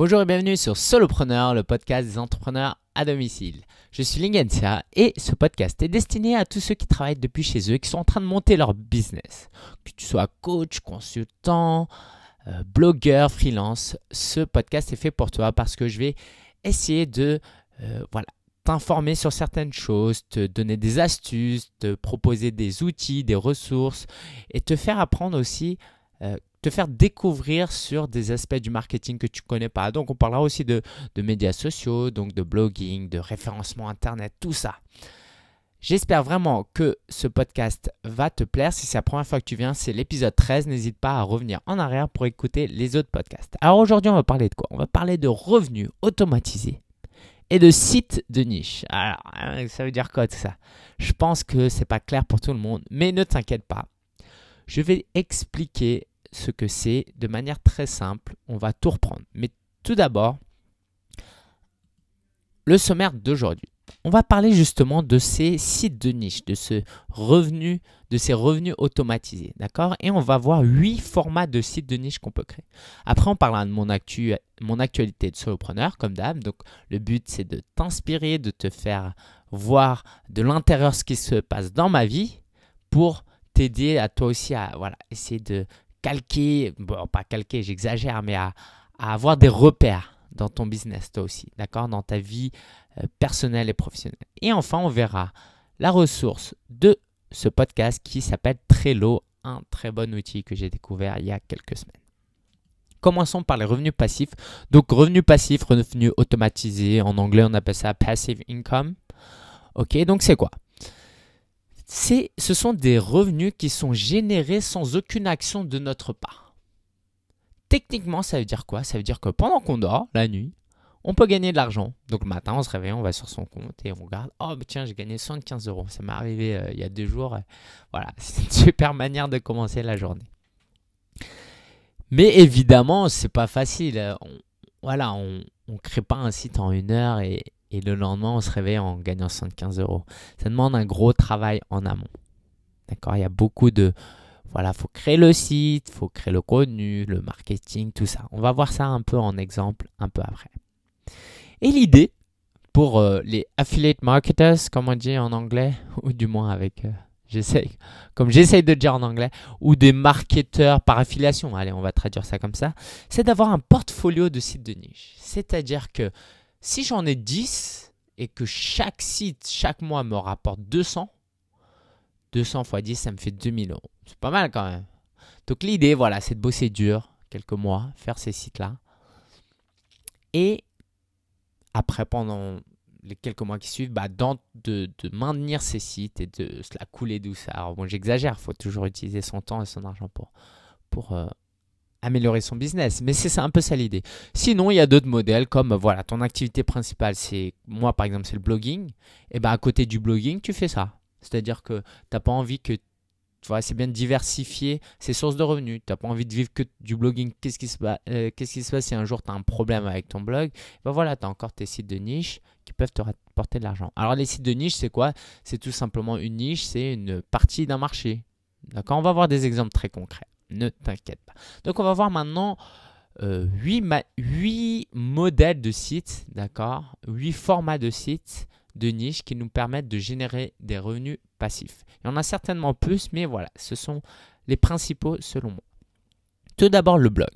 Bonjour et bienvenue sur Solopreneur, le podcast des entrepreneurs à domicile. Je suis Lingensia et ce podcast est destiné à tous ceux qui travaillent depuis chez eux et qui sont en train de monter leur business. Que tu sois coach, consultant, euh, blogueur, freelance, ce podcast est fait pour toi parce que je vais essayer de euh, t'informer sur certaines choses, te donner des astuces, te proposer des outils, des ressources et te faire apprendre aussi euh, te faire découvrir sur des aspects du marketing que tu connais pas. Donc on parlera aussi de, médias sociaux, donc de blogging, de référencement internet, tout ça. J'espère vraiment que ce podcast va te plaire. Si c'est la première fois que tu viens, c'est l'épisode 13. N'hésite pas à revenir en arrière pour écouter les autres podcasts. Alors aujourd'hui, on va parler de quoi On va parler de revenus automatisés et de sites de niche. Alors, hein, ça veut dire quoi tout ça Je pense que c'est pas clair pour tout le monde, mais ne t'inquiète pas. Je vais expliquer ce que c'est de manière très simple. On va tout reprendre. Mais tout d'abord, le sommaire d'aujourd'hui. On va parler justement de ces sites de niche, de ce revenu, de ces revenus automatisés, d'accord Et on va voir huit formats de sites de niche qu'on peut créer. Après, on parlera de mon, actu, mon actualité de solopreneur, comme d'hab. Donc, le but, c'est de t'inspirer, de te faire voir de l'intérieur ce qui se passe dans ma vie pour t'aider à toi aussi à voilà, essayer de calquer, bon, pas calquer, j'exagère, mais à, avoir des repères dans ton business, toi aussi, d'accord Dans ta vie euh, personnelle et professionnelle. Et enfin, on verra la ressource de ce podcast qui s'appelle Trello, un très bon outil que j'ai découvert il y a quelques semaines. Commençons par les revenus passifs. Donc, revenus passifs, revenus automatisés, en anglais on appelle ça passive income. Ok, donc c'est quoi ce sont des revenus qui sont générés sans aucune action de notre part. Techniquement, ça veut dire quoi Ça veut dire que pendant qu'on dort, la nuit, on peut gagner de l'argent. Donc le matin, on se réveille, on va sur son compte et on regarde. Oh, tiens, j'ai gagné 75 euros. Ça m'est arrivé euh, il y a deux jours. Voilà, c'est une super manière de commencer la journée. Mais évidemment, c'est pas facile. voilà, on ne crée pas un site en une heure et, et le lendemain, on se réveille en gagnant 75 euros. Ça demande un gros travail en amont. D'accord Il y a beaucoup de. Voilà, faut créer le site, faut créer le contenu, le marketing, tout ça. On va voir ça un peu en exemple un peu après. Et l'idée pour euh, les affiliate marketers, comme on dit en anglais, ou du moins avec. Euh, j'essaye, comme j'essaye de dire en anglais, ou des marketeurs par affiliation, allez, on va traduire ça comme ça, c'est d'avoir un portfolio de sites de niche. C'est-à-dire que si j'en ai 10 et que chaque site, chaque mois me rapporte 200, 200 fois 10, ça me fait 2000 euros. C'est pas mal quand même. Donc l'idée, voilà, c'est de bosser dur quelques mois, faire ces sites-là. Et après, pendant les quelques mois qui suivent, bah, de, maintenir ces sites et de se la couler douce. Alors bon, j'exagère, il faut toujours utiliser son temps et son argent pour, pour, euh, améliorer son business. Mais c'est un peu ça l'idée. Sinon, il y a d'autres modèles comme voilà, ton activité principale, c'est moi par exemple, c'est le blogging. Et eh ben à côté du blogging, tu fais ça. C'est-à-dire que tu n'as pas envie que tu vois, c'est bien de diversifier ses sources de revenus. Tu n'as pas envie de vivre que du blogging. Qu'est-ce qui, se passe, euh, quest qui se passe si un jour tu as un problème avec ton blog eh ben voilà, tu as encore tes sites de niche qui peuvent te rapporter de l'argent. Alors, les sites de niche, c'est quoi C'est tout simplement une niche, c'est une partie d'un marché. D'accord On va voir des exemples très concrets ne t'inquiète pas. Donc on va voir maintenant euh, huit 8, modèles de sites, d'accord 8 formats de sites de niche qui nous permettent de générer des revenus passifs. Il y en a certainement plus, mais voilà, ce sont les principaux selon moi. Tout d'abord le blog.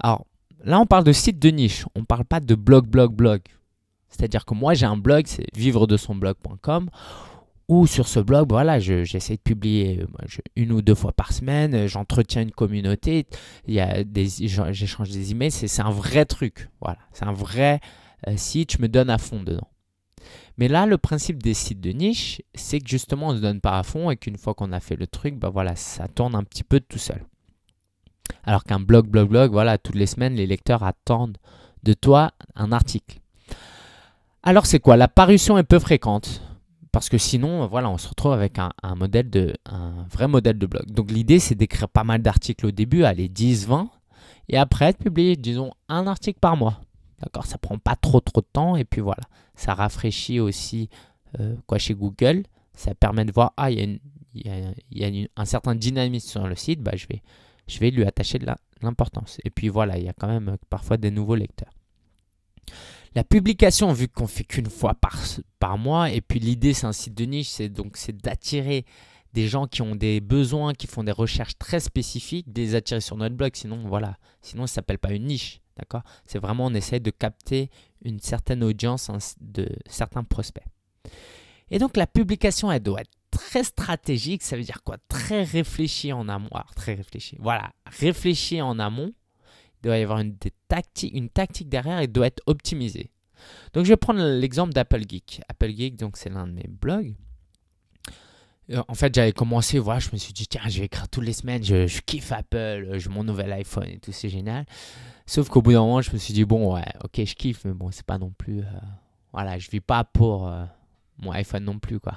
Alors là, on parle de site de niche, on ne parle pas de blog, blog, blog. C'est-à-dire que moi, j'ai un blog, c'est vivre de son blog.com ou sur ce blog, voilà, j'essaie de publier euh, une ou deux fois par semaine, euh, j'entretiens une communauté, j'échange des emails, c'est un vrai truc, voilà, c'est un vrai euh, site, je me donne à fond dedans. Mais là, le principe des sites de niche, c'est que justement, on ne se donne pas à fond et qu'une fois qu'on a fait le truc, ben voilà, ça tourne un petit peu tout seul. Alors qu'un blog, blog, blog, voilà, toutes les semaines, les lecteurs attendent de toi un article. Alors c'est quoi La parution est peu fréquente parce que sinon, voilà, on se retrouve avec un, modèle de, un vrai modèle de blog. Donc l'idée, c'est d'écrire pas mal d'articles au début, aller 10, 20, et après de publier, disons, un article par mois. D'accord Ça prend pas trop trop de temps, et puis voilà. Ça rafraîchit aussi euh, quoi chez Google. Ça permet de voir, ah, il y a, un certain dynamisme sur le site, bah, je, vais, je vais lui attacher de l'importance. Et puis voilà, il y a quand même euh, parfois des nouveaux lecteurs la publication, vu qu'on fait qu'une fois par, mois, et puis l'idée, c'est un site de niche, c'est donc c'est d'attirer des gens qui ont des besoins, qui font des recherches très spécifiques, des attirer sur notre blog. Sinon, voilà, sinon ça s'appelle pas une niche, d'accord C'est vraiment on essaye de capter une certaine audience de certains prospects. Et donc la publication, elle doit être très stratégique. Ça veut dire quoi Très réfléchi en amont. très réfléchie. Voilà, réfléchie en amont il doit y avoir une, une tactique derrière et doit être optimisée. Donc je vais prendre l'exemple d'Apple Geek. Apple Geek, donc c'est l'un de mes blogs. Euh, en fait, j'avais commencé, voilà, je me suis dit, tiens, je vais écrire toutes les semaines, je, kiffe Apple, euh, je mon nouvel iPhone et tout, c'est génial. Sauf qu'au bout d'un moment, je me suis dit, bon, ouais, ok, je kiffe, mais bon, c'est pas non plus. Euh, voilà, je vis pas pour mon iPhone non plus, quoi.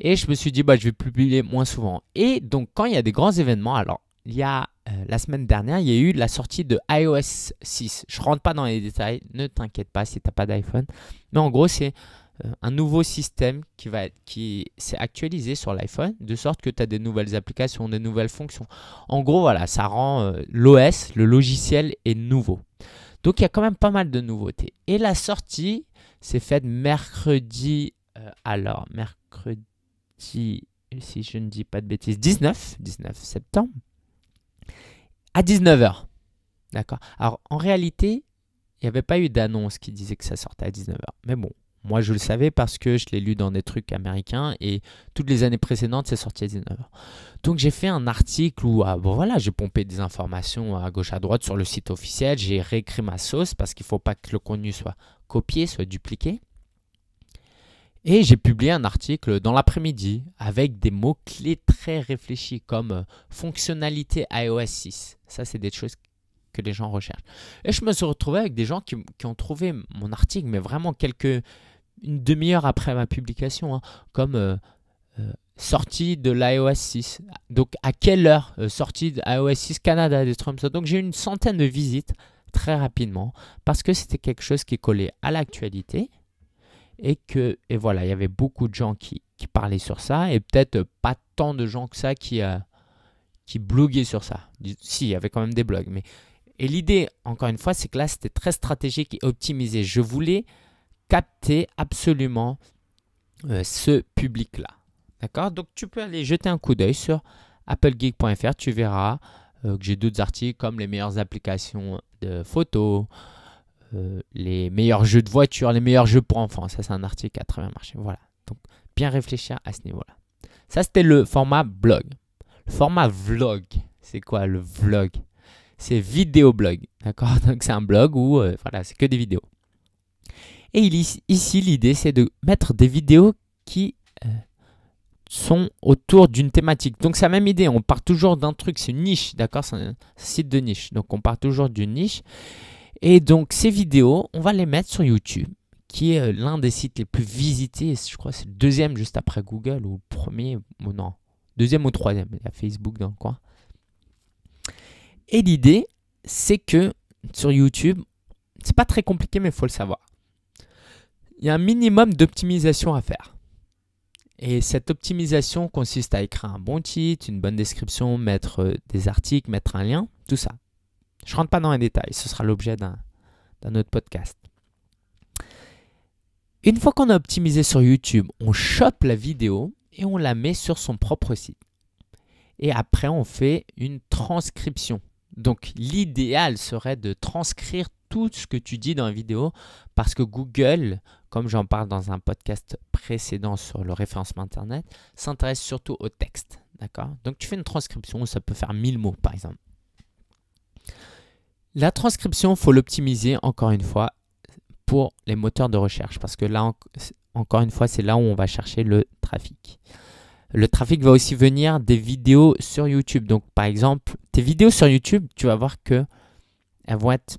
Et je me suis dit, bah, je vais publier moins souvent. Et donc, quand il y a des grands événements, alors, il y a euh, la semaine dernière, il y a eu la sortie de iOS 6. Je rentre pas dans les détails, ne t'inquiète pas si tu n'as pas d'iPhone. Mais en gros, c'est euh, un nouveau système qui va qui s'est actualisé sur l'iPhone de sorte que tu as des nouvelles applications, des nouvelles fonctions. En gros, voilà, ça rend euh, l'OS, le logiciel est nouveau. Donc il y a quand même pas mal de nouveautés. Et la sortie s'est faite mercredi alors mercredi si je ne dis pas de bêtises 19 19 septembre à 19h. D'accord Alors, en réalité, il n'y avait pas eu d'annonce qui disait que ça sortait à 19h. Mais bon, moi, je le savais parce que je l'ai lu dans des trucs américains et toutes les années précédentes, c'est sorti à 19h. Donc, j'ai fait un article où, ah, bon, voilà, j'ai pompé des informations à gauche à droite sur le site officiel, j'ai réécrit ma sauce parce qu'il ne faut pas que le contenu soit copié, soit dupliqué. Et j'ai publié un article dans l'après-midi avec des mots-clés très réfléchis comme euh, fonctionnalité iOS 6. Ça, c'est des choses que les gens recherchent. Et je me suis retrouvé avec des gens qui, ont trouvé mon article, mais vraiment quelques, une demi-heure après ma publication, hein, comme euh, euh, sortie de l'iOS 6. Donc à quelle heure sortie de iOS 6 Canada, des Donc j'ai eu une centaine de visites très rapidement parce que c'était quelque chose qui collait à l'actualité et que et voilà, il y avait beaucoup de gens qui, parlaient sur ça et peut-être pas tant de gens que ça qui euh, qui bloguaient sur ça. Si, il y avait quand même des blogs, mais et l'idée encore une fois, c'est que là c'était très stratégique et optimisé. Je voulais capter absolument euh, ce public-là. D'accord Donc tu peux aller jeter un coup d'œil sur applegeek.fr, tu verras euh, que j'ai d'autres articles comme les meilleures applications de photos, euh, les meilleurs jeux de voiture, les meilleurs jeux pour enfants. Ça, c'est un article qui a très bien marché. Voilà. Donc, bien réfléchir à ce niveau-là. Ça, c'était le format blog. Le format vlog, c'est quoi le vlog C'est blog. d'accord Donc, c'est un blog où, euh, voilà, c'est que des vidéos. Et ici, l'idée, c'est de mettre des vidéos qui euh, sont autour d'une thématique. Donc, c'est la même idée. On part toujours d'un truc, c'est une niche, d'accord C'est un site de niche. Donc, on part toujours d'une niche. Et donc ces vidéos, on va les mettre sur YouTube, qui est euh, l'un des sites les plus visités. Je crois que c'est le deuxième juste après Google ou le premier, ou non, deuxième ou troisième. Il y a Facebook dans quoi Et l'idée, c'est que sur YouTube, c'est pas très compliqué, mais il faut le savoir. Il y a un minimum d'optimisation à faire. Et cette optimisation consiste à écrire un bon titre, une bonne description, mettre euh, des articles, mettre un lien, tout ça. Je ne rentre pas dans les détails, ce sera l'objet d'un autre podcast. Une fois qu'on a optimisé sur YouTube, on chope la vidéo et on la met sur son propre site. Et après, on fait une transcription. Donc l'idéal serait de transcrire tout ce que tu dis dans la vidéo parce que Google, comme j'en parle dans un podcast précédent sur le référencement Internet, s'intéresse surtout au texte. D'accord Donc tu fais une transcription, ça peut faire 1000 mots par exemple. La transcription, faut l'optimiser encore une fois pour les moteurs de recherche parce que là, encore une fois, c'est là où on va chercher le trafic. Le trafic va aussi venir des vidéos sur YouTube. Donc, par exemple, tes vidéos sur YouTube, tu vas voir que elles vont être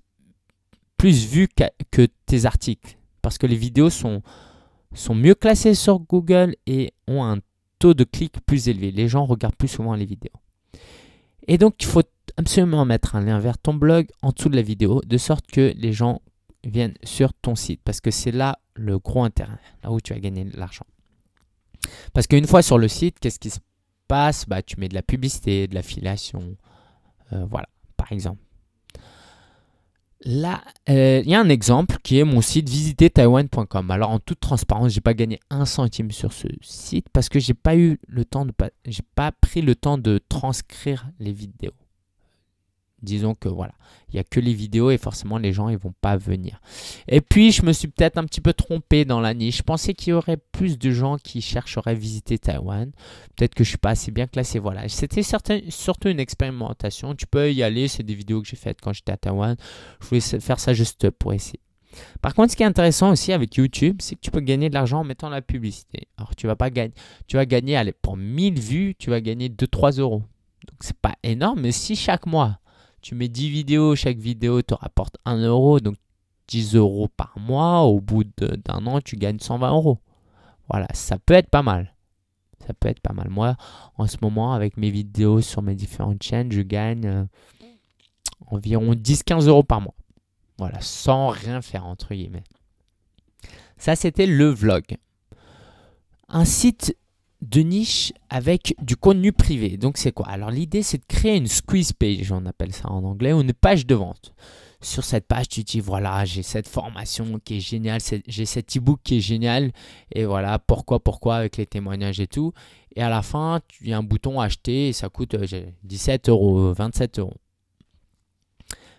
plus vues que, tes articles parce que les vidéos sont, sont mieux classées sur Google et ont un taux de clic plus élevé. Les gens regardent plus souvent les vidéos. Et donc, il faut absolument mettre un lien vers ton blog en dessous de la vidéo, de sorte que les gens viennent sur ton site, parce que c'est là le gros intérêt, là où tu as gagné de l'argent. Parce qu'une fois sur le site, qu'est-ce qui se passe bah, Tu mets de la publicité, de l'affiliation, euh, voilà, par exemple. Là, euh, il y a un exemple qui est mon site visitertaiwan.com. Alors, en toute transparence, j'ai pas gagné un centime sur ce site parce que j'ai pas eu le temps de, pas, j'ai pas pris le temps de transcrire les vidéos disons que voilà, il n'y a que les vidéos et forcément les gens ils vont pas venir. Et puis je me suis peut-être un petit peu trompé dans la niche. Je pensais qu'il y aurait plus de gens qui chercheraient à visiter Taïwan. Peut-être que je suis pas assez bien classé. Voilà, c'était surtout une expérimentation. Tu peux y aller, c'est des vidéos que j'ai faites quand j'étais à Taïwan. Je voulais faire ça juste pour essayer. Par contre, ce qui est intéressant aussi avec YouTube, c'est que tu peux gagner de l'argent en mettant la publicité. Alors, tu vas pas gagner, tu vas gagner, allez, pour 1000 vues, tu vas gagner 2-3 euros. Donc, c'est pas énorme, mais si chaque mois, tu mets 10 vidéos, chaque vidéo te rapporte 1 euro, donc 10 euros par mois. Au bout d'un an, tu gagnes 120 euros. Voilà, ça peut être pas mal. Ça peut être pas mal. Moi, en ce moment, avec mes vidéos sur mes différentes chaînes, je gagne euh, environ 10-15 euros par mois. Voilà, sans rien faire, entre guillemets. Ça, c'était le vlog. Un site de niche avec du contenu privé. Donc c'est quoi Alors l'idée c'est de créer une squeeze page, on appelle ça en anglais, ou une page de vente. Sur cette page, tu dis voilà, j'ai cette formation qui est géniale, j'ai cet e-book qui est génial, et voilà, pourquoi, pourquoi, avec les témoignages et tout. Et à la fin, tu as un bouton acheter et ça coûte 17 euh, euros, 27 euh, euros.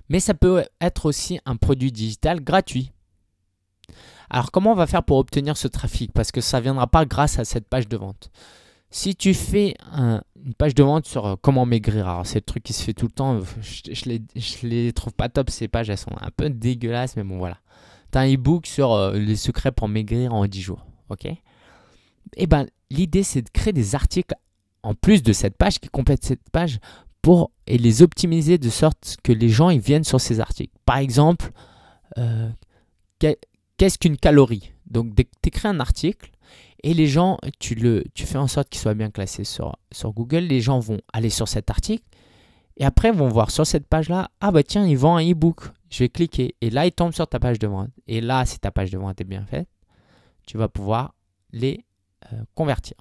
Mais ça peut être aussi un produit digital gratuit. Alors comment on va faire pour obtenir ce trafic Parce que ça ne viendra pas grâce à cette page de vente. Si tu fais une page de vente sur euh, comment maigrir, alors c'est le truc qui se fait tout le temps, je, ne les, trouve pas top ces pages, elles sont un peu dégueulasses, mais bon voilà. Tu as un e-book sur euh, les secrets pour maigrir en 10 jours, ok Eh ben l'idée c'est de créer des articles en plus de cette page qui complètent cette page pour et les optimiser de sorte que les gens ils viennent sur ces articles. Par exemple, euh, qu'est-ce qu'une calorie Donc, tu écris un article et les gens, tu, le, tu fais en sorte qu'il soit bien classé sur, sur Google. Les gens vont aller sur cet article et après vont voir sur cette page-là, ah bah tiens, ils vendent un e-book. Je vais cliquer et là, ils tombent sur ta page de vente. Et là, si ta page de vente est bien faite, tu vas pouvoir les euh, convertir.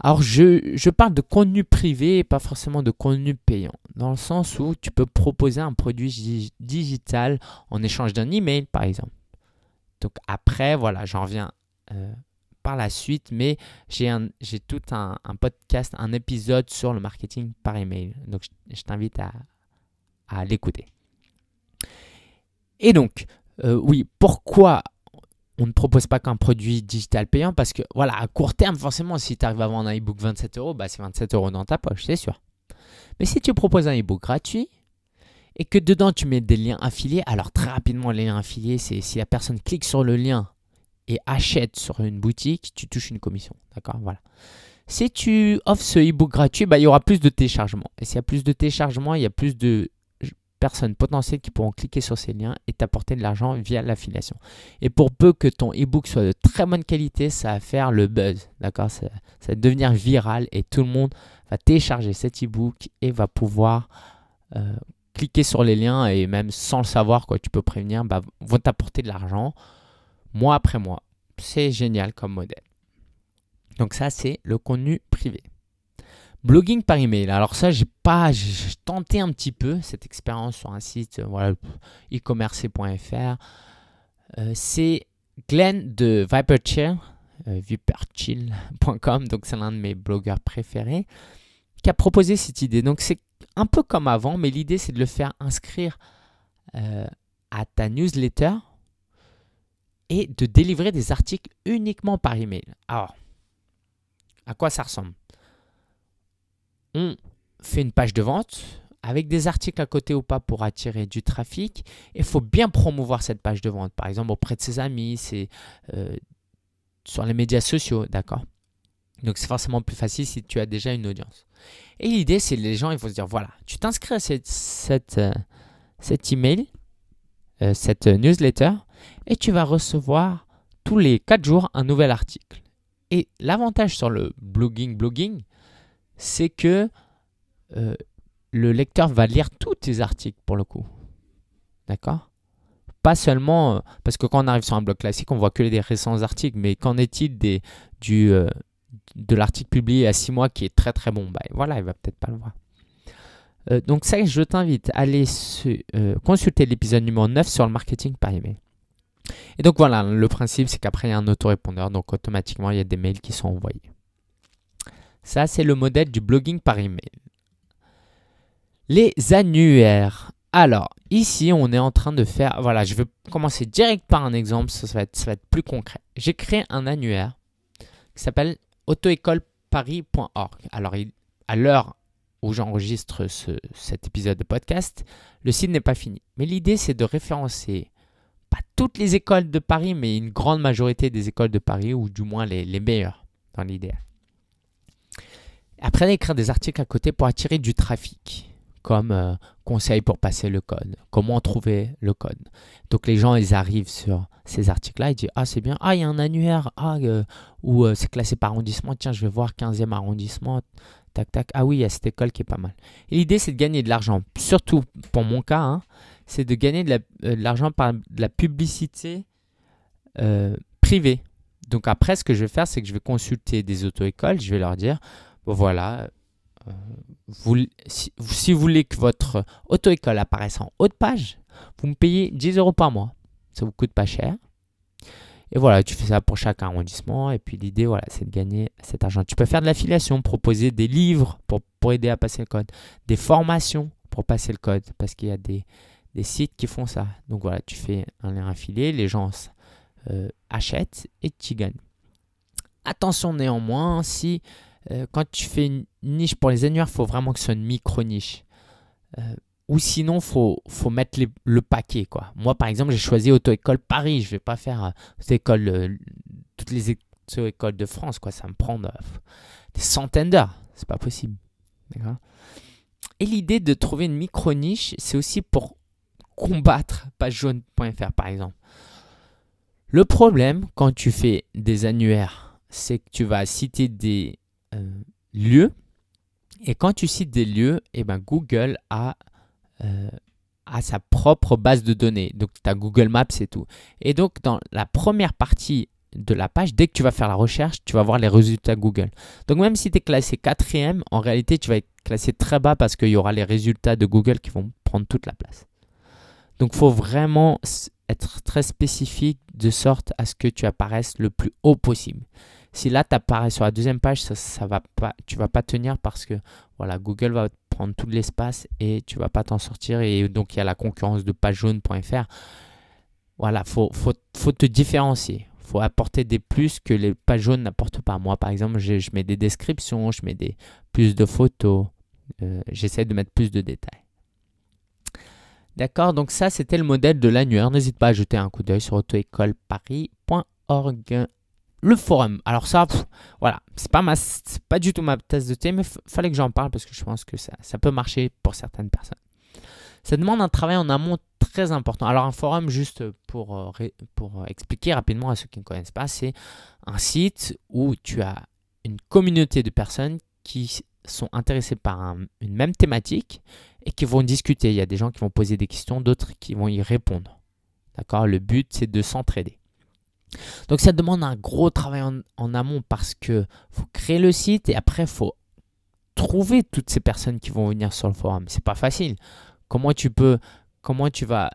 Alors, je, parle de contenu privé et pas forcément de contenu payant, dans le sens où tu peux proposer un produit digital en échange d'un email, par exemple. Donc après, voilà, j'en reviens euh, par la suite, mais j'ai tout un, podcast, un épisode sur le marketing par email. Donc je, t'invite à, l'écouter. Et donc, euh, oui, pourquoi on ne propose pas qu'un produit digital payant Parce que, voilà, à court terme, forcément, si tu arrives à vendre un e-book 27 euros, bah, c'est 27 euros dans ta poche, c'est sûr. Mais si tu proposes un e-book gratuit, et que dedans tu mets des liens affiliés, alors très rapidement les liens affiliés, c'est si la personne clique sur le lien et achète sur une boutique, tu touches une commission. D'accord Voilà. Si tu offres ce e-book gratuit, bah, il y aura plus de téléchargements. Et s'il y a plus de téléchargements, il y a plus de personnes potentielles qui pourront cliquer sur ces liens et t'apporter de l'argent via l'affiliation. Et pour peu que ton e-book soit de très bonne qualité, ça va faire le buzz. D'accord ça, va devenir viral et tout le monde va télécharger cet e-book et va pouvoir euh, cliquer sur les liens et même sans le savoir, quoi, tu peux prévenir, bah, vont t'apporter de l'argent mois après mois. C'est génial comme modèle. Donc ça, c'est le contenu privé. Blogging par email. Alors ça, j'ai pas, tenté un petit peu cette expérience sur un site, euh, voilà, e-commerce.fr. Euh, c'est Glenn de Viperchill, euh, viperchill.com, donc c'est l'un de mes blogueurs préférés, qui a proposé cette idée. Donc c'est un peu comme avant, mais l'idée c'est de le faire inscrire euh, à ta newsletter et de délivrer des articles uniquement par email. Alors, à quoi ça ressemble On fait une page de vente avec des articles à côté ou pas pour attirer du trafic. Il faut bien promouvoir cette page de vente, par exemple auprès de ses amis, c'est euh, sur les médias sociaux, d'accord donc c'est forcément plus facile si tu as déjà une audience. Et l'idée, c'est les gens, il vont se dire, voilà, tu t'inscris à cette, cette, euh, cet email, euh, cette newsletter, et tu vas recevoir tous les 4 jours un nouvel article. Et l'avantage sur le blogging, blogging, c'est que euh, le lecteur va lire tous tes articles pour le coup. D'accord Pas seulement, parce que quand on arrive sur un blog classique, on voit que les récents articles, mais qu'en est-il des, du de l'article publié il y a 6 mois qui est très très bon, bah voilà, il va peut-être pas le voir. Euh, donc ça, je t'invite à aller euh, consulter l'épisode numéro 9 sur le marketing par email. Et donc voilà, le principe c'est qu'après il y a un autorépondeur, donc automatiquement il y a des mails qui sont envoyés. Ça, c'est le modèle du blogging par email. Les annuaires. Alors, ici, on est en train de faire... Voilà, je vais commencer direct par un exemple, ça, va, ça va être plus concret. J'ai créé un annuaire qui s'appelle autoécoleparis.org. Alors, à l'heure où j'enregistre cet épisode de podcast, le site n'est pas fini. Mais l'idée, c'est de référencer pas toutes les écoles de Paris, mais une grande majorité des écoles de Paris, ou du moins les, les meilleures, dans l'idéal. Après, d'écrire des articles à côté pour attirer du trafic comme euh, conseil pour passer le code, comment trouver le code. Donc les gens, ils arrivent sur ces articles-là, ils disent Ah, c'est bien, ah, il y a un annuaire, ah, euh, ou euh, c'est classé par arrondissement, tiens, je vais voir 15e arrondissement, tac, tac, ah oui, il y a cette école qui est pas mal. Et l'idée, c'est de gagner de l'argent, surtout pour mon cas, hein, c'est de gagner de l'argent par de la publicité privée. Donc après, ce que je vais faire, c'est que je vais consulter des auto-écoles, je vais leur dire, voilà, vous, si, vous voulez que votre auto-école apparaisse en haut de page, vous me payez 10 euros par mois. Ça vous coûte pas cher. Et voilà, tu fais ça pour chaque arrondissement. Et puis l'idée, voilà, c'est de gagner cet argent. Tu peux faire de l'affiliation, proposer des livres pour, pour aider à passer le code, des formations pour passer le code, parce qu'il y a des, des, sites qui font ça. Donc voilà, tu fais un lien affilié, les gens euh, achètent et tu gagnes. Attention néanmoins, si euh, quand tu fais une niche pour les annuaires, il faut vraiment que ce soit une micro-niche. Euh, ou sinon, il faut, faut, mettre le paquet. Quoi. Moi, par exemple, j'ai choisi Auto-École Paris. Je ne vais pas faire euh, école, toutes les auto-écoles de France. Quoi. Ça me prend des centaines d'heures. C'est pas possible. Et l'idée de trouver une micro-niche, c'est aussi pour combattre pagejaune.fr par exemple. Le problème quand tu fais des annuaires, c'est que tu vas citer des euh, lieux. Et quand tu cites des lieux, et eh ben, Google a, euh, a sa propre base de données. Donc, tu as Google Maps et tout. Et donc, dans la première partie de la page, dès que tu vas faire la recherche, tu vas voir les résultats Google. Donc même si tu es classé quatrième, en réalité, tu vas être classé très bas parce qu'il y aura les résultats de Google qui vont prendre toute la place. Donc faut vraiment être très spécifique de sorte à ce que tu apparaisses le plus haut possible. Si là, tu apparais sur la deuxième page, ça, ne va pas, tu vas pas tenir parce que voilà, Google va prendre tout l'espace et tu vas pas t'en sortir. Et donc, il y a la concurrence de pagejaune.fr. Voilà, faut, faut, te différencier faut apporter des plus que les pages jaunes n'apportent pas. Moi, par exemple, je, mets des descriptions, je mets des plus de photos, euh, j'essaie de mettre plus de détails. D'accord, donc ça c'était le modèle de l'annuaire. N'hésite pas à jeter un coup d'œil sur autoécoleparis.org le forum. Alors ça, voilà, c'est pas, pas du tout ma thèse de thé, mais fallait que j'en parle parce que je pense que ça, ça, peut marcher pour certaines personnes. Ça demande un travail en amont très important. Alors un forum, juste pour, euh, pour euh, expliquer rapidement à ceux qui ne connaissent pas, c'est un site où tu as une communauté de personnes qui sont intéressées par une même thématique et qui vont discuter. Il y a des gens qui vont poser des questions, d'autres qui vont y répondre. D'accord Le but, c'est de s'entraider. Donc ça demande un gros travail en, amont parce que faut créer le site et après faut trouver toutes ces personnes qui vont venir sur le forum. C'est pas facile. Comment tu peux, comment tu vas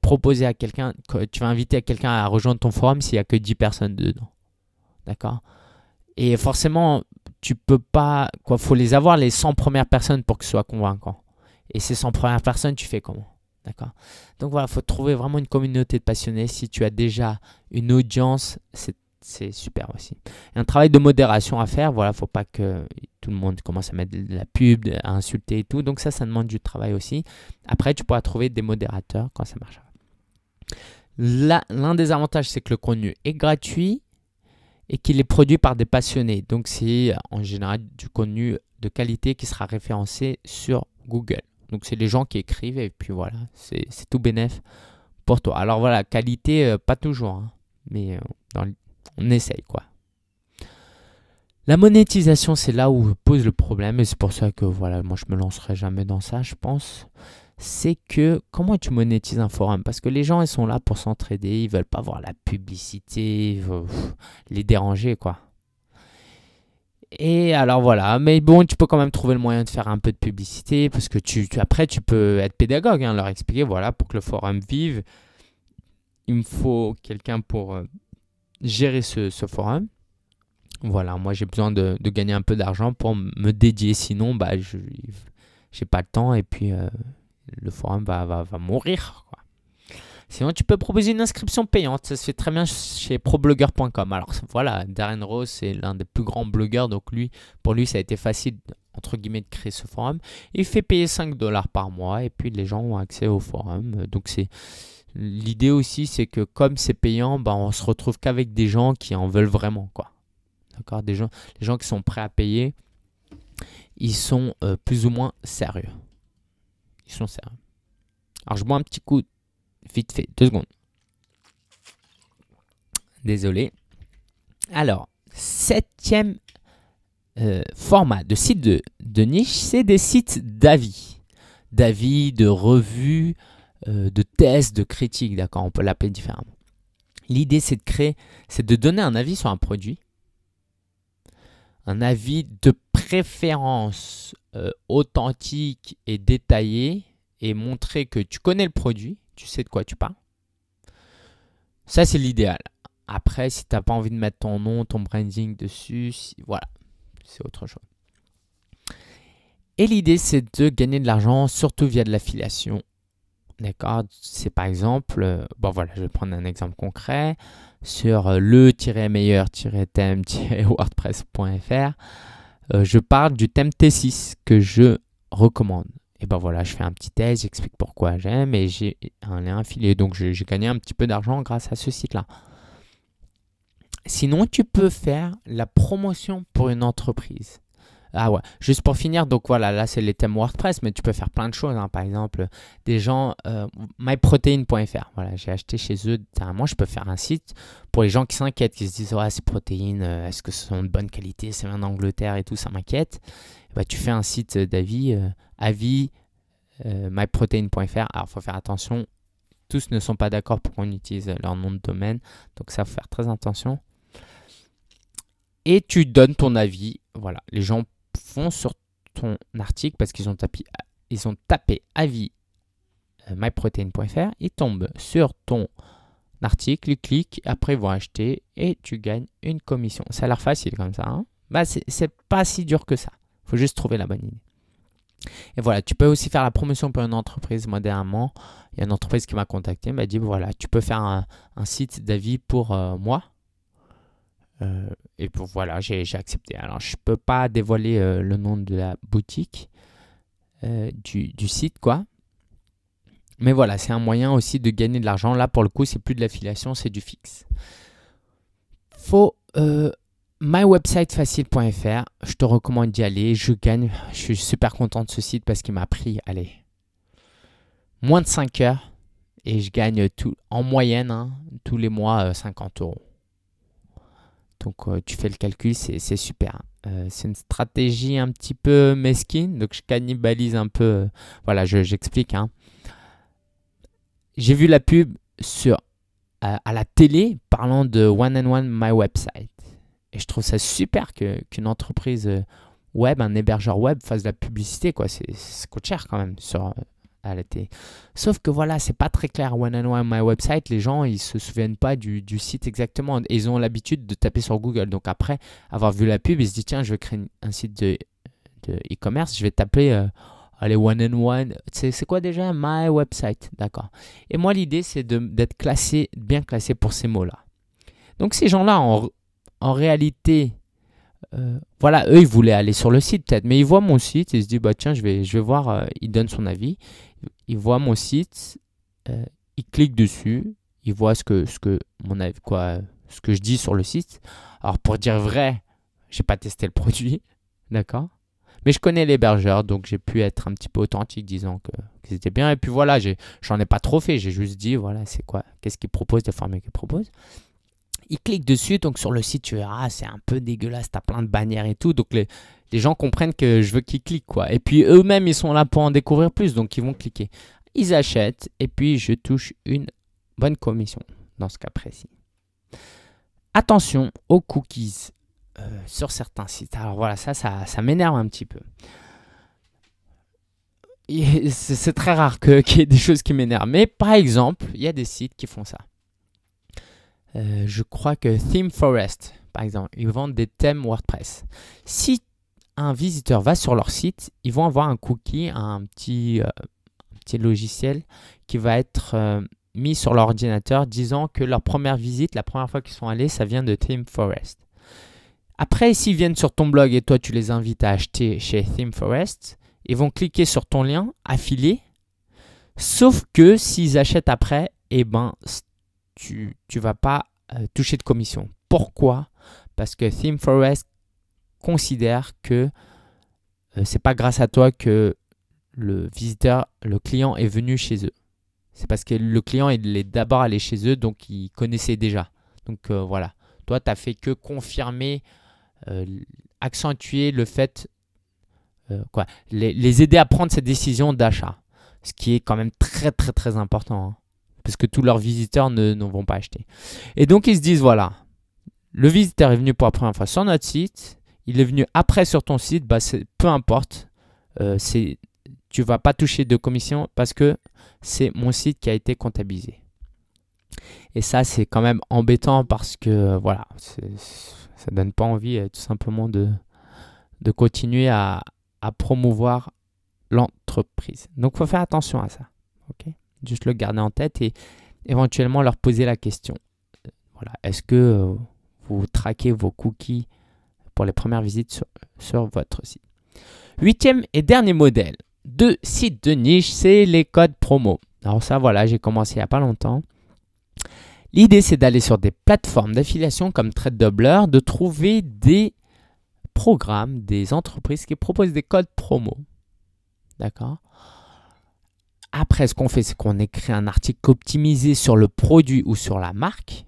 proposer à quelqu'un, tu vas inviter à quelqu'un à rejoindre ton forum s'il y a que 10 personnes dedans. D'accord Et forcément, tu peux pas, quoi, faut les avoir les 100 premières personnes pour que ce soit convaincant. Et ces 100 premières personnes, tu fais comment D'accord Donc voilà, il faut trouver vraiment une communauté de passionnés. Si tu as déjà une audience, c'est super aussi. a un travail de modération à faire, voilà, faut pas que tout le monde commence à mettre de la pub, à insulter et tout. Donc ça, ça demande du travail aussi. Après, tu pourras trouver des modérateurs quand ça marchera. L'un des avantages, c'est que le contenu est gratuit et qu'il est produit par des passionnés. Donc c'est en général du contenu de qualité qui sera référencé sur Google. Donc c'est les gens qui écrivent et puis voilà, c'est tout bénéf pour toi. Alors voilà, qualité, euh, pas toujours, hein, mais euh, on essaye quoi. La monétisation, c'est là où pose le problème et c'est pour ça que voilà, moi je me lancerai jamais dans ça, je pense. C'est que comment tu monétises un forum Parce que les gens ils sont là pour s'entraider, ils veulent pas voir la publicité, les déranger quoi. Et alors voilà, mais bon, tu peux quand même trouver le moyen de faire un peu de publicité parce que tu, après tu peux être pédagogue, hein, leur expliquer voilà pour que le forum vive, il me faut quelqu'un pour euh, gérer ce, forum. Voilà, moi j'ai besoin de, gagner un peu d'argent pour me dédier, sinon bah je j'ai pas le temps et puis euh, le forum va, va, va mourir Sinon, tu peux proposer une inscription payante. Ça se fait très bien chez problogger.com. Alors voilà, Darren Rose, c'est l'un des plus grands blogueurs. Donc lui, pour lui, ça a été facile, entre guillemets, de créer ce forum. Il fait payer 5 dollars par mois et puis les gens ont accès au forum. Donc c'est... L'idée aussi, c'est que comme c'est payant, on ben, on se retrouve qu'avec des gens qui en veulent vraiment. quoi. D'accord des gens, Les gens qui sont prêts à payer, ils sont euh, plus ou moins sérieux. Ils sont sérieux. Alors je bois un petit coup vite fait, deux secondes. Désolé. Alors, septième euh, format de site de, de niche, c'est des sites d'avis. D'avis, de revues, euh, de tests, de critiques, d'accord On peut l'appeler différemment. L'idée, c'est de créer, c'est de donner un avis sur un produit. Un avis de préférence euh, authentique et détaillé et montrer que tu connais le produit, tu sais de quoi tu parles. Ça, c'est l'idéal. Après, si tu n'as pas envie de mettre ton nom, ton branding dessus, voilà, c'est autre chose. Et l'idée, c'est de gagner de l'argent, surtout via de l'affiliation. D'accord C'est par exemple, euh, bon voilà, je vais prendre un exemple concret sur euh, le-meilleur-thème-wordpress.fr. Euh, je parle du thème T6 que je recommande et ben voilà, je fais un petit test, j'explique pourquoi j'aime et j'ai un lien affilié. Donc j'ai gagné un petit peu d'argent grâce à ce site-là. Sinon, tu peux faire la promotion pour une entreprise. Ah ouais, juste pour finir, donc voilà, là c'est les thèmes WordPress, mais tu peux faire plein de choses. Hein. Par exemple, des gens, euh, myprotein.fr, voilà, j'ai acheté chez eux, moi je peux faire un site pour les gens qui s'inquiètent, qui se disent, ouais, ces protéines, euh, est-ce que ce sont de bonne qualité, c'est en d'Angleterre et tout, ça m'inquiète. Bah, tu fais un site d'avis, euh, avis, euh, myprotein.fr. Alors, il faut faire attention, tous ne sont pas d'accord pour qu'on utilise leur nom de domaine, donc ça, faut faire très attention. Et tu donnes ton avis, voilà. Les gens font sur ton article parce qu'ils ont, tapé, ils ont tapé avis euh, myprotein.fr, ils tombent sur ton article, ils cliquent, après ils vont acheter et tu gagnes une commission. Ça a l'air facile comme ça. Hein. bah, c'est pas si dur que ça juste trouver la bonne idée. Et voilà, tu peux aussi faire la promotion pour une entreprise dernièrement, Il y a une entreprise qui m'a contacté, m'a dit voilà, tu peux faire un, site d'avis pour euh, moi. Euh, et pour voilà, j'ai accepté. Alors, je peux pas dévoiler euh, le nom de la boutique, du, du, site, quoi. Mais voilà, c'est un moyen aussi de gagner de l'argent. Là, pour le coup, c'est plus de l'affiliation, c'est du fixe. Faut mywebsitefacile.fr, je te recommande d'y aller, je gagne, je suis super content de ce site parce qu'il m'a pris, allez, moins de 5 heures et je gagne tout, en moyenne hein, tous les mois 50 euh, euros. Donc euh, tu fais le calcul, c'est super. Euh, c'est une stratégie un petit peu mesquine, donc je cannibalise un peu, voilà, j'explique. Hein. J'ai vu la pub sur, à la télé parlant de One and One My Website. Et je trouve ça super qu'une entreprise euh, web, un hébergeur web, fasse de la publicité. Quoi. C'est, coûte cher quand même sur, euh, à la Sauf que voilà, c'est pas très clair. One and One, my website, les gens, ils se souviennent pas du, site exactement. Ils ont l'habitude de taper sur Google. Donc après avoir vu la pub, ils se disent tiens, je vais créer un site de, e-commerce, je vais taper. Euh, allez, one and one, c'est, quoi déjà My website, d'accord. Et moi, l'idée, c'est d'être classé, bien classé pour ces mots-là. Donc, ces gens-là, en, en réalité, euh, voilà, eux, ils voulaient aller sur le site peut-être, mais ils voient mon site ils se disent, bah tiens, je vais, je vais voir, euh, Ils donnent son avis, ils voient mon site, euh, ils cliquent dessus, ils voient ce que, ce que mon quoi, ce que je dis sur le site. Alors pour dire vrai, j'ai pas testé le produit, d'accord mais je connais l'hébergeur, donc j'ai pu être un petit peu authentique, disant que, c'était bien. Et puis voilà, j'en ai, pas trop fait. J'ai juste dit, voilà, c'est quoi Qu'est-ce qu'il propose, des formules qu'il propose ils cliquent dessus, donc sur le site, tu verras, c'est un peu dégueulasse, t'as plein de bannières et tout, donc les, gens comprennent que je veux qu'ils cliquent, quoi. Et puis eux-mêmes, ils sont là pour en découvrir plus, donc ils vont cliquer. Ils achètent, et puis je touche une bonne commission, dans ce cas précis. Attention aux cookies euh, sur certains sites. Alors voilà, ça, ça, m'énerve un petit peu c'est très rare qu'il y ait des choses qui m'énervent. Mais par exemple, il y a des sites qui font ça. Euh, je crois que Theme Forest, par exemple, ils vendent des thèmes WordPress. Si un visiteur va sur leur site, ils vont avoir un cookie, un petit, euh, petit logiciel qui va être euh, mis sur leur ordinateur disant que leur première visite, la première fois qu'ils sont allés, ça vient de Theme Forest. Après, s'ils viennent sur ton blog et toi tu les invites à acheter chez Theme Forest, ils vont cliquer sur ton lien affilié. Sauf que s'ils achètent après, eh ben tu ne vas pas euh, toucher de commission. Pourquoi Parce que forest considère que euh, c'est pas grâce à toi que le visiteur, le client est venu chez eux. C'est parce que le client est d'abord allé chez eux, donc il connaissait déjà. Donc euh, voilà, toi tu n'as fait que confirmer, accentuer le fait, quoi, les, aider à prendre cette décision d'achat. Ce qui est quand même très très très important. Hein parce que tous leurs visiteurs ne, vont pas acheter. Et donc ils se disent voilà, le visiteur est venu pour la première fois sur notre site, il est venu après sur ton site, bah peu importe, tu euh, c'est tu vas pas toucher de commission parce que c'est mon site qui a été comptabilisé. Et ça c'est quand même embêtant parce que voilà, ça donne pas envie euh, tout simplement de de continuer à, à promouvoir l'entreprise. Donc il faut faire attention à ça. ok juste le garder en tête et éventuellement leur poser la question. Euh, voilà, est-ce que euh, vous traquez vos cookies pour les premières visites sur, votre site Huitième et dernier modèle de site de niche, c'est les codes promo. Alors ça, voilà, j'ai commencé il n'y a pas longtemps. L'idée, c'est d'aller sur des plateformes d'affiliation comme TradeDoubler, de trouver des programmes, des entreprises qui proposent des codes promo. D'accord après, ce qu'on fait, c'est qu'on écrit un article optimisé sur le produit ou sur la marque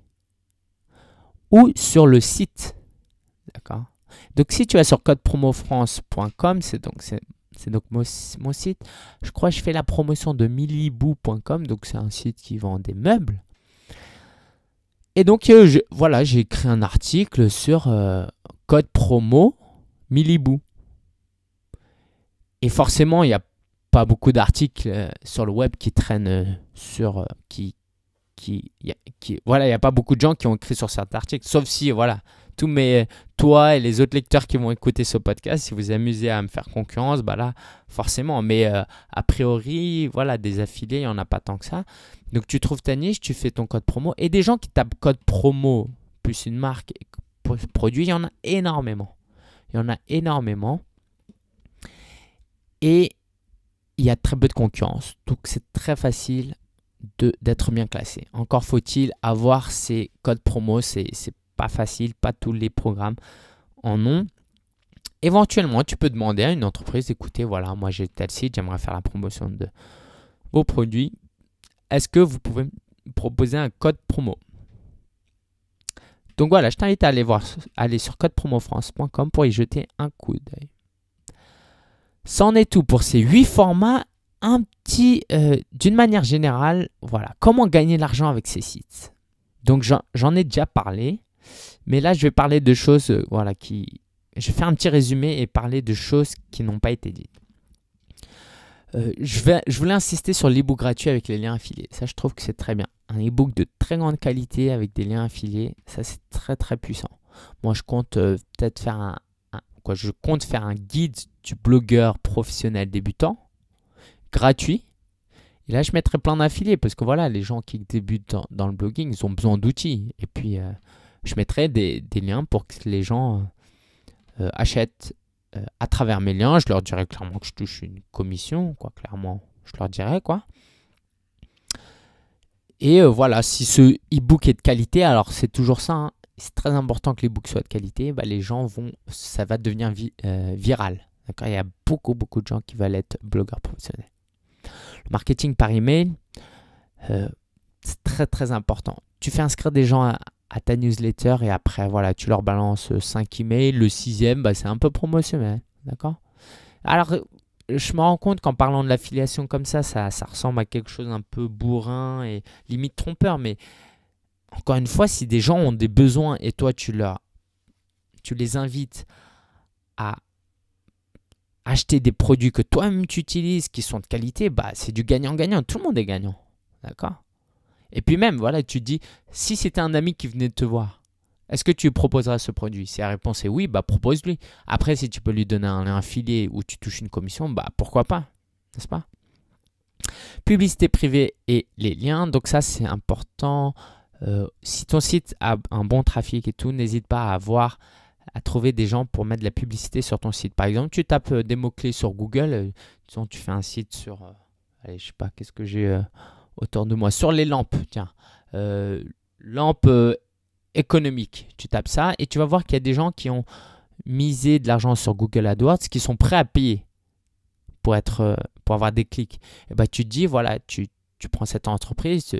ou sur le site. D'accord Donc, si tu vas sur codepromofrance.com, c'est donc, c'est, donc mon, site. Je crois que je fais la promotion de milibou.com, donc c'est un site qui vend des meubles. Et donc, euh, je, voilà, j'ai écrit un article sur euh, code promo Milibou. Et forcément, il y a pas beaucoup d'articles euh, sur le web qui traînent euh, sur. Euh, qui, qui, qui voilà, il n'y a pas beaucoup de gens qui ont écrit sur cet article, sauf si, voilà, tous mes, toi et les autres lecteurs qui vont écouter ce podcast, si vous amusez à me faire concurrence, bah là, forcément. Mais a priori, voilà, des affiliés, il n'y en a pas tant que ça. Donc tu trouves ta niche, tu fais ton code promo. Et des gens qui tapent code promo plus une marque produit, il y en a énormément. Il y en a énormément. Et il y a très peu de concurrence. Donc c'est très facile d'être bien classé. Encore faut-il avoir ces codes promo, c'est pas facile, pas tous les programmes en ont. Éventuellement, tu peux demander à une entreprise, écoutez, voilà, moi j'ai tel site, j'aimerais faire la promotion de vos produits. Est-ce que vous pouvez me proposer un code promo Donc voilà, je t'invite à aller voir, aller sur codepromofrance.com pour y jeter un coup d'œil. C'en est tout pour ces huit formats. Un petit, euh, d'une manière générale, voilà, comment gagner de l'argent avec ces sites. Donc j'en ai déjà parlé, mais là je vais parler de choses, euh, voilà, qui, je vais faire un petit résumé et parler de choses qui n'ont pas été dites. Euh, je, voulais insister sur l'ebook gratuit avec les liens affiliés. Ça, je trouve que c'est très bien. Un ebook de très grande qualité avec des liens affiliés, ça c'est très très puissant. Moi, je compte peut-être faire un, quoi, je compte faire un guide du blogueur professionnel débutant, gratuit. Et là, je mettrai plein d'affiliés parce que voilà, les gens qui débutent dans, le blogging, ils ont besoin d'outils. Et puis, euh, je mettrai des, liens pour que les gens euh, euh, achètent à travers mes liens. Je leur dirai clairement que je touche une commission, quoi. Clairement, je leur dirai, quoi. Et voilà, si ce e-book est de qualité, alors c'est toujours ça. Hein. c'est très important que l'e-book soit de qualité. Bah, les gens vont, ça va devenir viral. D'accord Il y a beaucoup, beaucoup de gens qui veulent être blogueurs professionnels. Le marketing par email, euh, c'est très, très important. Tu fais inscrire des gens à, ta newsletter et après, voilà, tu leur balances 5 emails. Le sixième, bah, c'est un peu promotionnel. D'accord Alors, je me rends compte qu'en parlant de l'affiliation comme ça, ça, ça ressemble à quelque chose un peu bourrin et limite trompeur. Mais encore une fois, si des gens ont des besoins et toi, tu leur tu les invites à acheter des produits que toi-même tu utilises, qui sont de qualité, bah, c'est du gagnant-gagnant. Tout le monde est gagnant. D'accord Et puis même, voilà, tu te dis, si c'était un ami qui venait de te voir, est-ce que tu proposeras ce produit Si la réponse est oui, bah propose-lui. Après, si tu peux lui donner un, lien affilié ou tu touches une commission, bah pourquoi pas N'est-ce pas Publicité privée et les liens. Donc ça, c'est important. Euh, si ton site a un bon trafic et tout, n'hésite pas à voir à trouver des gens pour mettre de la publicité sur ton site. Par exemple, tu tapes euh, des mots-clés sur Google, euh, disons, tu fais un site sur, euh, allez, je sais pas, qu'est-ce que j'ai autour de moi, sur les lampes, tiens, lampes économiques. Tu tapes ça et tu vas voir qu'il y a des gens qui ont misé de l'argent sur Google AdWords qui sont prêts à payer pour, être, pour avoir des clics. Et bah, tu te dis, voilà, tu, tu prends cette entreprise,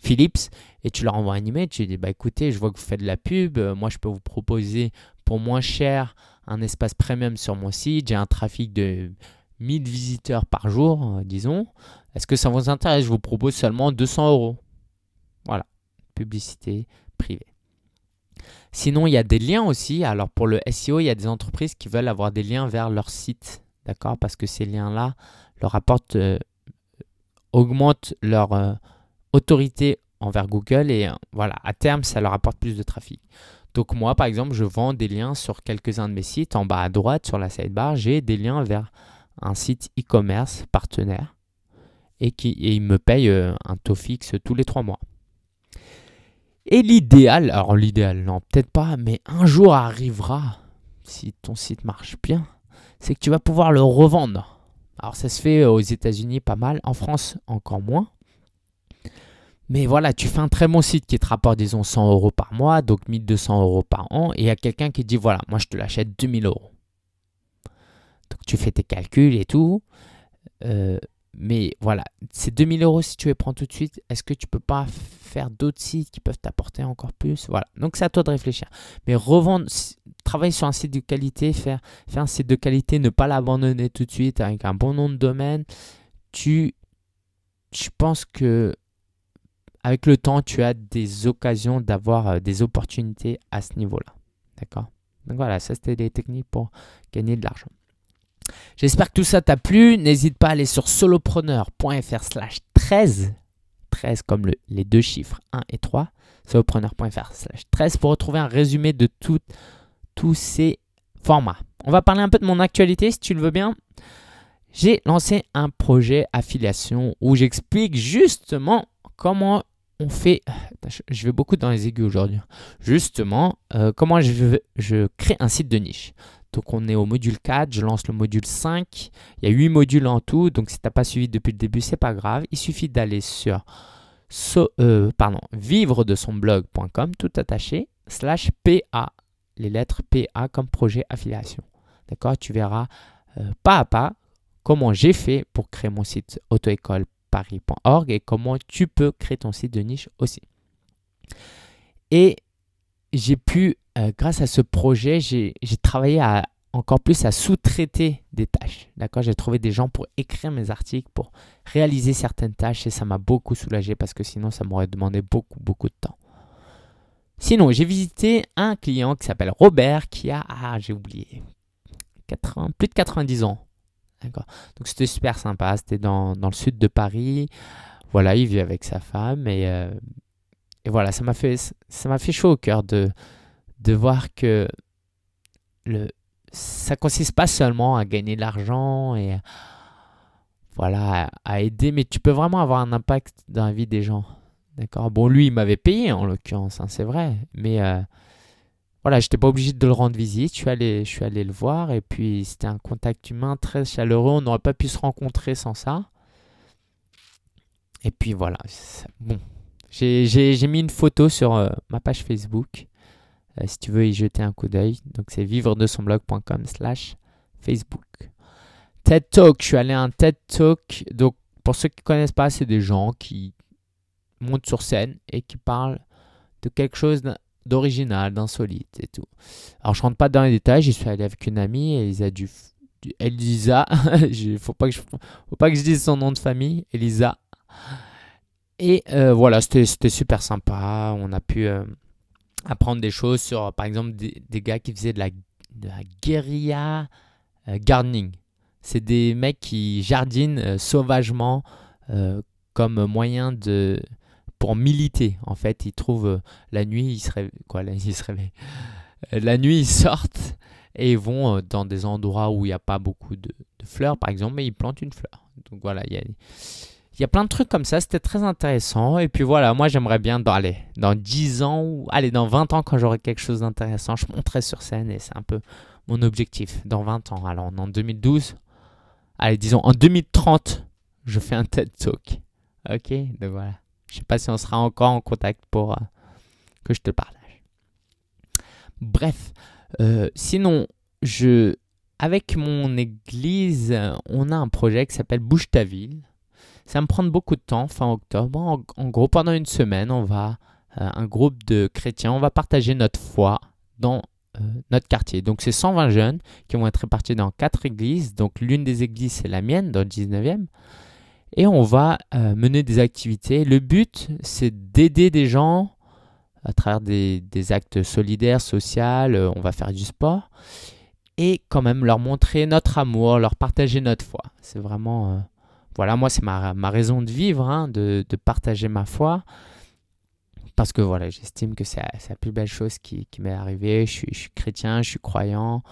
Philips et tu leur envoies un email, tu dis bah écoutez, je vois que vous faites de la pub, euh, moi je peux vous proposer pour moins cher un espace premium sur mon site, j'ai un trafic de 1000 visiteurs par jour, euh, disons. Est-ce que ça vous intéresse Je vous propose seulement 200 euros. Voilà, publicité privée. Sinon, il y a des liens aussi. Alors pour le SEO, il y a des entreprises qui veulent avoir des liens vers leur site, d'accord Parce que ces liens-là leur apportent, euh, augmentent leur autorité envers Google et euh, voilà, à terme, ça leur apporte plus de trafic. Donc moi, par exemple, je vends des liens sur quelques-uns de mes sites. En bas à droite, sur la sidebar, j'ai des liens vers un site e-commerce partenaire et, qui, et ils me payent euh, un taux fixe tous les trois mois. Et l'idéal, alors l'idéal, non, peut-être pas, mais un jour arrivera, si ton site marche bien, c'est que tu vas pouvoir le revendre. Alors ça se fait euh, aux États-Unis pas mal, en France encore moins. Mais voilà, tu fais un très bon site qui te rapporte, disons, 100 euros par mois, donc 1200 euros par an, et il y a quelqu'un qui dit, voilà, moi je te l'achète 2000 euros. Donc tu fais tes calculs et tout. Euh, mais voilà, ces 2000 euros, si tu les prends tout de suite, est-ce que tu peux pas faire d'autres sites qui peuvent t'apporter encore plus Voilà, donc c'est à toi de réfléchir. Mais revendre, travailler sur un site de qualité, faire, faire un site de qualité, ne pas l'abandonner tout de suite avec un bon nom de domaine, tu, je pense que avec le temps, tu as des occasions d'avoir euh, des opportunités à ce niveau-là. D'accord Donc voilà, ça c'était des techniques pour gagner de l'argent. J'espère que tout ça t'a plu. N'hésite pas à aller sur solopreneur.fr slash 13, 13 comme les deux chiffres 1 et 3, solopreneur.fr slash 13 pour retrouver un résumé de tout, tous ces formats. On va parler un peu de mon actualité si tu le veux bien. J'ai lancé un projet affiliation où j'explique justement comment on fait, je vais beaucoup dans les aigus aujourd'hui, justement, euh, comment je, je crée un site de niche. Donc on est au module 4, je lance le module 5, il y a 8 modules en tout, donc si tu n'as pas suivi depuis le début, c'est pas grave, il suffit d'aller sur euh, vivre de son blog.com, tout attaché, slash PA, les lettres PA comme projet affiliation. D'accord Tu verras euh, pas à pas comment j'ai fait pour créer mon site auto-école paris.org et comment tu peux créer ton site de niche aussi. Et j'ai pu, euh, grâce à ce projet, j'ai travaillé encore plus à sous-traiter des tâches. D'accord J'ai trouvé des gens pour écrire mes articles, pour réaliser certaines tâches et ça m'a beaucoup soulagé parce que sinon ça m'aurait demandé beaucoup, beaucoup de temps. Sinon, j'ai visité un client qui s'appelle Robert qui a, ah, j'ai oublié, plus de 90 ans. D'accord. Donc c'était super sympa. C'était dans, dans, le sud de Paris. Voilà, il vit avec sa femme euh, et, voilà, ça m'a fait ça m'a fait chaud au cœur de de voir que le ça consiste pas seulement à gagner de l'argent et voilà à, aider, mais tu peux vraiment avoir un impact dans la vie des gens. D'accord. Bon, lui, il m'avait payé en l'occurrence, hein, c'est vrai, mais euh, voilà, j'étais pas obligé de le rendre visite. Je suis allé, je suis allé le voir et puis c'était un contact humain très chaleureux. On n'aurait pas pu se rencontrer sans ça. Et puis voilà, bon, j'ai mis une photo sur euh, ma page Facebook. Euh, si tu veux y jeter un coup d'œil, donc c'est vivre de son blog.com/slash Facebook. TED Talk, je suis allé à un TED Talk. Donc pour ceux qui ne connaissent pas, c'est des gens qui montent sur scène et qui parlent de quelque chose d'original, d'insolite et tout. Alors je rentre pas dans les détails, j'y suis allé avec une amie, Elisa du, Elisa, faut pas que je faut pas que je dise son nom de famille, Elisa. Et euh, voilà, c'était super sympa, on a pu euh, apprendre des choses sur par exemple des, gars qui faisaient de la, guérilla euh, gardening. C'est des mecs qui jardinent sauvagement comme moyen de pour militer. En fait, ils trouvent euh, la nuit, ils se Quoi, euh, nuit, ils sortent et ils vont euh, dans des endroits où il n'y a pas beaucoup de, fleurs, par exemple, mais ils plantent une fleur. Donc voilà, il y a, plein de trucs comme ça. C'était très intéressant. Et puis voilà, moi, j'aimerais bien dans, dans 10 ans ou allez, dans 20 ans, quand j'aurai quelque chose d'intéressant, je monterai sur scène et c'est un peu mon objectif. Dans 20 ans, alors en 2012. Allez, disons en 2030, je fais un TED Talk. Ok, donc voilà. Je sais pas si on sera encore en contact pour euh, que je te partage. Bref, euh, sinon, je, avec mon église, on a un projet qui s'appelle Bouge ta ville. Ça va me prendre beaucoup de temps, fin octobre. En, gros, pendant une semaine, on va, euh, un groupe de chrétiens, on va partager notre foi dans notre quartier. Donc c'est 120 jeunes qui vont être répartis dans quatre églises. Donc l'une des églises c'est la mienne dans le 19e et on va euh, mener des activités. Le but, c'est d'aider des gens à travers des, actes solidaires, sociaux, euh, on va faire du sport, et quand même leur montrer notre amour, leur partager notre foi. C'est vraiment... Euh, voilà, moi, c'est ma, raison de vivre, hein, de, partager ma foi, parce que voilà, j'estime que c'est la, plus belle chose qui, m'est arrivée. je suis, chrétien, je suis croyant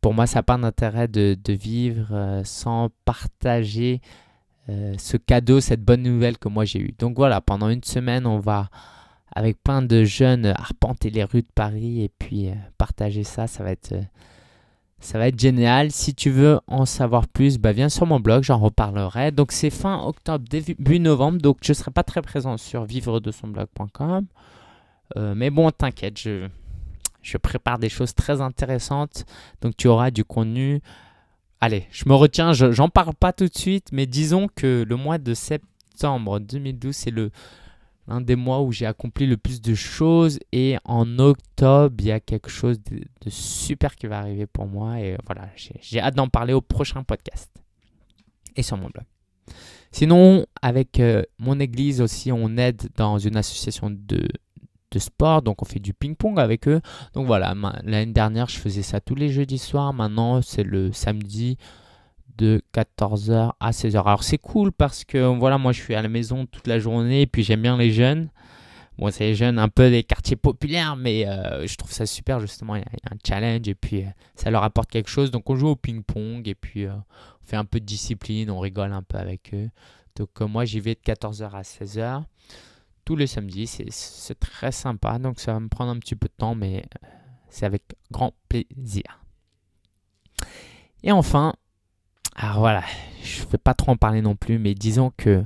pour moi, ça n'a pas d'intérêt de, vivre euh, sans partager euh, ce cadeau, cette bonne nouvelle que moi j'ai eue. Donc voilà, pendant une semaine, on va, avec plein de jeunes, arpenter les rues de Paris et puis euh, partager ça. Ça va être, ça va être génial. Si tu veux en savoir plus, bah viens sur mon blog, j'en reparlerai. Donc c'est fin octobre, début novembre. Donc je ne serai pas très présent sur vivre de son blog.com. mais bon, t'inquiète, je, je prépare des choses très intéressantes. Donc tu auras du contenu. Allez, je me retiens, j'en parle pas tout de suite, mais disons que le mois de septembre 2012, c'est l'un des mois où j'ai accompli le plus de choses et en octobre, il y a quelque chose de, super qui va arriver pour moi et voilà, j'ai hâte d'en parler au prochain podcast et sur mon blog. Sinon, avec euh, mon église aussi, on aide dans une association de de sport, donc on fait du ping-pong avec eux. Donc voilà, l'année dernière, je faisais ça tous les jeudis soirs. Maintenant, c'est le samedi de 14h à 16h. Alors c'est cool parce que voilà, moi je suis à la maison toute la journée et puis j'aime bien les jeunes. Bon, c'est les jeunes un peu des quartiers populaires, mais euh, je trouve ça super justement. Il y, a un challenge et puis euh, ça leur apporte quelque chose. Donc on joue au ping-pong et puis euh, on fait un peu de discipline, on rigole un peu avec eux. Donc moi j'y vais de 14h à 16h tous les samedis. C'est très sympa, donc ça va me prendre un petit peu de temps, mais euh, c'est avec grand plaisir. Et enfin, alors voilà, je ne vais pas trop en parler non plus, mais disons que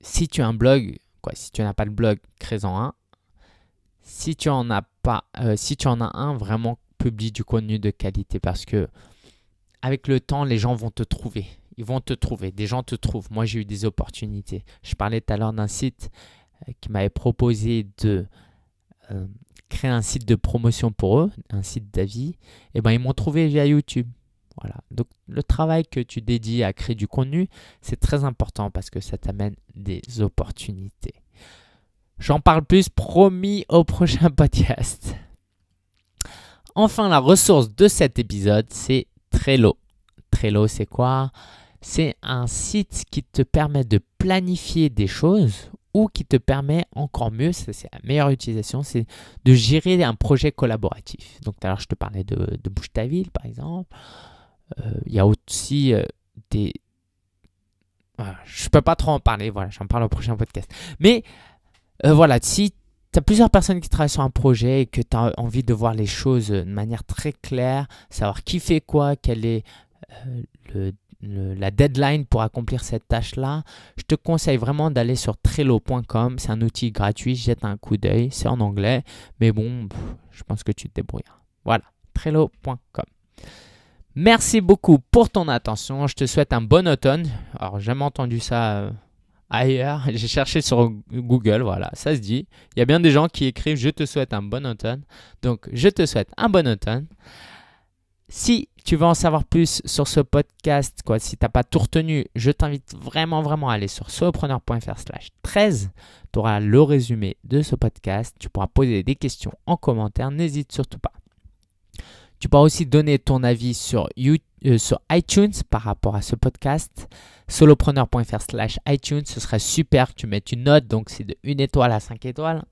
si tu as un blog, quoi, si tu n'as pas de blog, crée-en un. Si tu en as pas, euh, si tu en as un, vraiment publie du contenu de qualité parce que avec le temps, les gens vont te trouver. Ils vont te trouver, des gens te trouvent. Moi, j'ai eu des opportunités. Je parlais tout à l'heure d'un site euh, qui m'avait proposé de euh, créer un site de promotion pour eux, un site d'avis. Et eh ben, ils m'ont trouvé via YouTube. Voilà. Donc, le travail que tu dédies à créer du contenu, c'est très important parce que ça t'amène des opportunités. J'en parle plus, promis, au prochain podcast. Enfin, la ressource de cet épisode, c'est Trello. Trello, c'est quoi c'est un site qui te permet de planifier des choses ou qui te permet encore mieux, ça c'est la meilleure utilisation, c'est de gérer un projet collaboratif. Donc tout à l'heure je te parlais de, de Bouche ta ville par exemple. Euh, il y a aussi euh, des... Voilà, je peux pas trop en parler, voilà, j'en parle au prochain podcast. Mais euh, voilà, si tu as plusieurs personnes qui travaillent sur un projet et que tu as envie de voir les choses de manière très claire, savoir qui fait quoi, quel est le la deadline pour accomplir cette tâche-là, je te conseille vraiment d'aller sur trello.com. C'est un outil gratuit, jette un coup d'œil. C'est en anglais, mais bon, je pense que tu te débrouilles. Voilà, trello.com. Merci beaucoup pour ton attention. Je te souhaite un bon automne. Alors, j'ai jamais entendu ça euh, ailleurs. J'ai cherché sur Google, voilà, ça se dit. Il y a bien des gens qui écrivent Je te souhaite un bon automne. Donc, je te souhaite un bon automne. Si tu veux en savoir plus sur ce podcast, quoi, si t'as pas tout retenu, je t'invite vraiment, vraiment à aller sur solopreneur.fr slash 13. Tu auras le résumé de ce podcast. Tu pourras poser des questions en commentaire. N'hésite surtout pas. Tu pourras aussi donner ton avis euh, sur, iTunes par rapport à ce podcast. Solopreneur.fr slash iTunes, ce serait super que tu mettes une note, donc c'est de 1 étoile à 5 étoiles.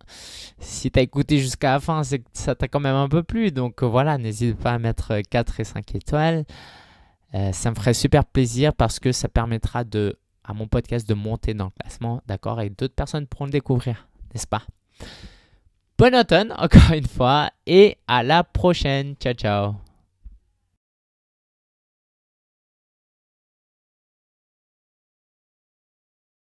Si tu as écouté jusqu'à la fin, ça t'a quand même un peu plu, donc euh, voilà, n'hésite pas à mettre 4 euh, et 5 étoiles. ça me ferait super plaisir parce que ça permettra à mon podcast de monter dans le classement, d'accord, et d'autres personnes pourront le découvrir, n'est-ce pas Bonne automne encore une fois et à la prochaine. Ciao ciao.